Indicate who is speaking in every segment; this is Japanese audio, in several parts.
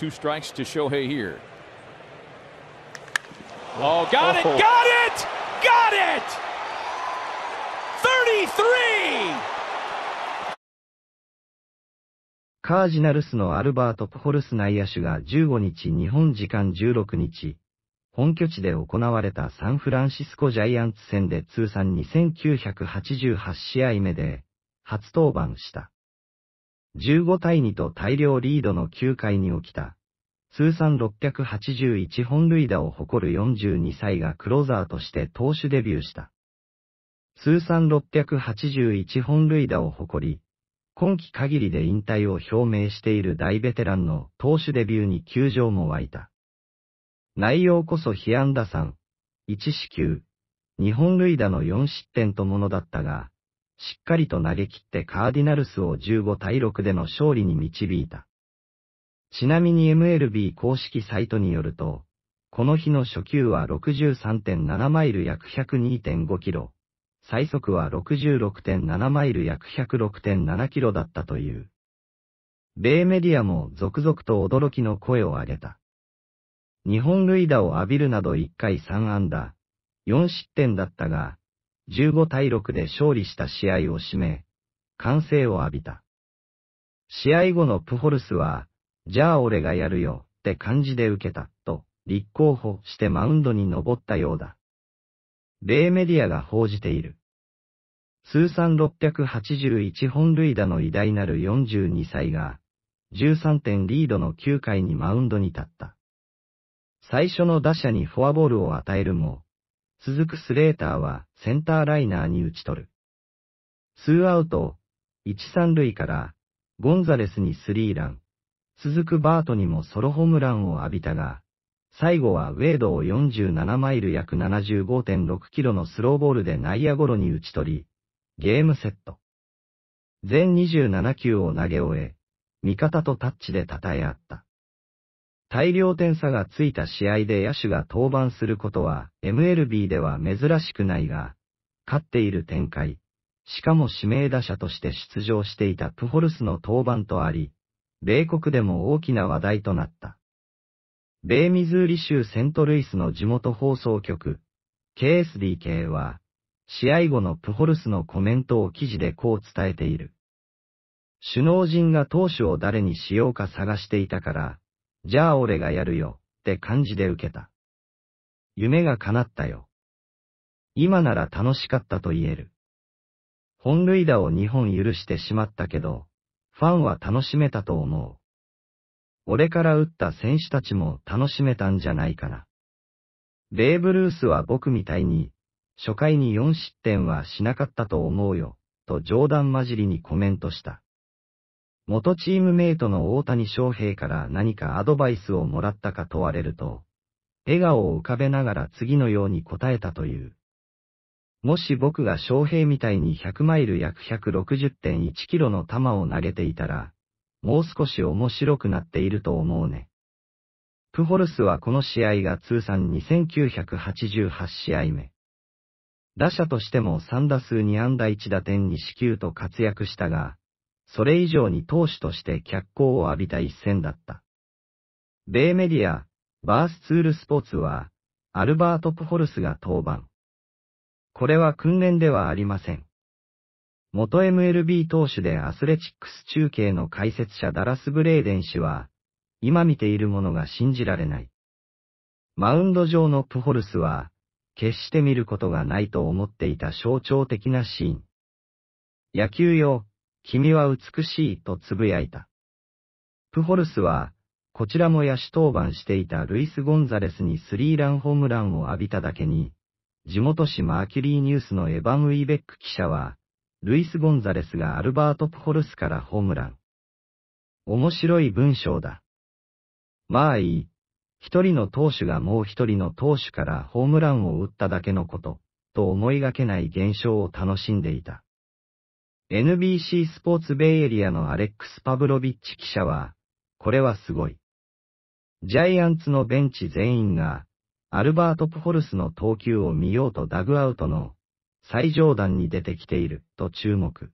Speaker 1: Two strikes to Shohei here. Oh, got it, got it, got it! 33! カージナルスのアルバート・プホルス内野手が15日日本時間16日、本拠地で行われたサンフランシスコジャイアンツ戦で通算2988試合目で初登板した。15対2と大量リードの9回に起きた。通算681本塁打を誇る42歳がクローザーとして投手デビューした。通算681本塁打を誇り、今季限りで引退を表明している大ベテランの投手デビューに球場も湧いた。内容こそ被安打3、1死球、2本塁打の4失点とものだったが、しっかりと投げ切ってカーディナルスを15対6での勝利に導いた。ちなみに MLB 公式サイトによると、この日の初球は63.7マイル約102.5キロ、最速は66.7マイル約106.7キロだったという。米メディアも続々と驚きの声を上げた。日本塁打を浴びるなど1回3安打、4失点だったが、15対6で勝利した試合を締め、歓声を浴びた。試合後のプホルスは、じゃあ俺がやるよって感じで受けた、と、立候補してマウンドに登ったようだ。米メディアが報じている。通算681本塁打の偉大なる42歳が、13点リードの9回にマウンドに立った。最初の打者にフォアボールを与えるも、続くスレーターはセンターライナーに打ち取る。ツーアウト、一三塁からゴンザレスにスリーラン、続くバートにもソロホームランを浴びたが、最後はウェイドを47マイル約75.6キロのスローボールで内野ゴロに打ち取り、ゲームセット。全27球を投げ終え、味方とタッチで称え合った。大量点差がついた試合で野手が登板することは MLB では珍しくないが、勝っている展開、しかも指名打者として出場していたプホルスの登板とあり、米国でも大きな話題となった。米ミズーリ州セントルイスの地元放送局、KSDK は、試合後のプホルスのコメントを記事でこう伝えている。首脳陣が投手を誰にしようか探していたから、じゃあ俺がやるよ、って感じで受けた。夢が叶ったよ。今なら楽しかったと言える。本塁打を2本許してしまったけど、ファンは楽しめたと思う。俺から打った選手たちも楽しめたんじゃないかな。ベーブ・ルースは僕みたいに、初回に4失点はしなかったと思うよ、と冗談交じりにコメントした。元チームメイトの大谷翔平から何かアドバイスをもらったか問われると、笑顔を浮かべながら次のように答えたという。もし僕が翔平みたいに100マイル約160.1キロの球を投げていたら、もう少し面白くなっていると思うね。プホルスはこの試合が通算2988試合目。打者としても3打数2安打1打点に死球と活躍したが、それ以上に投手として脚光を浴びた一戦だった。米メディア、バースツールスポーツは、アルバート・プホルスが登板。これは訓練ではありません。元 MLB 投手でアスレチックス中継の解説者ダラス・ブレイデン氏は、今見ているものが信じられない。マウンド上のプホルスは、決して見ることがないと思っていた象徴的なシーン。野球用、君は美しいとつぶやいた。プホルスは、こちらも野手当番していたルイス・ゴンザレスにスリーランホームランを浴びただけに、地元紙マーキュリーニュースのエヴァン・ウィベック記者は、ルイス・ゴンザレスがアルバート・プホルスからホームラン。面白い文章だ。まあいい。一人の投手がもう一人の投手からホームランを打っただけのこと、と思いがけない現象を楽しんでいた。NBC スポーツベイエリアのアレックス・パブロビッチ記者は、これはすごい。ジャイアンツのベンチ全員が、アルバート・プホルスの投球を見ようとダグアウトの最上段に出てきていると注目。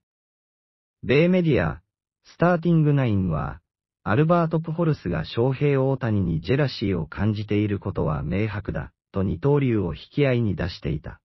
Speaker 1: 米メディア、スターティングナインは、アルバート・プホルスが翔平大谷にジェラシーを感じていることは明白だ、と二刀流を引き合いに出していた。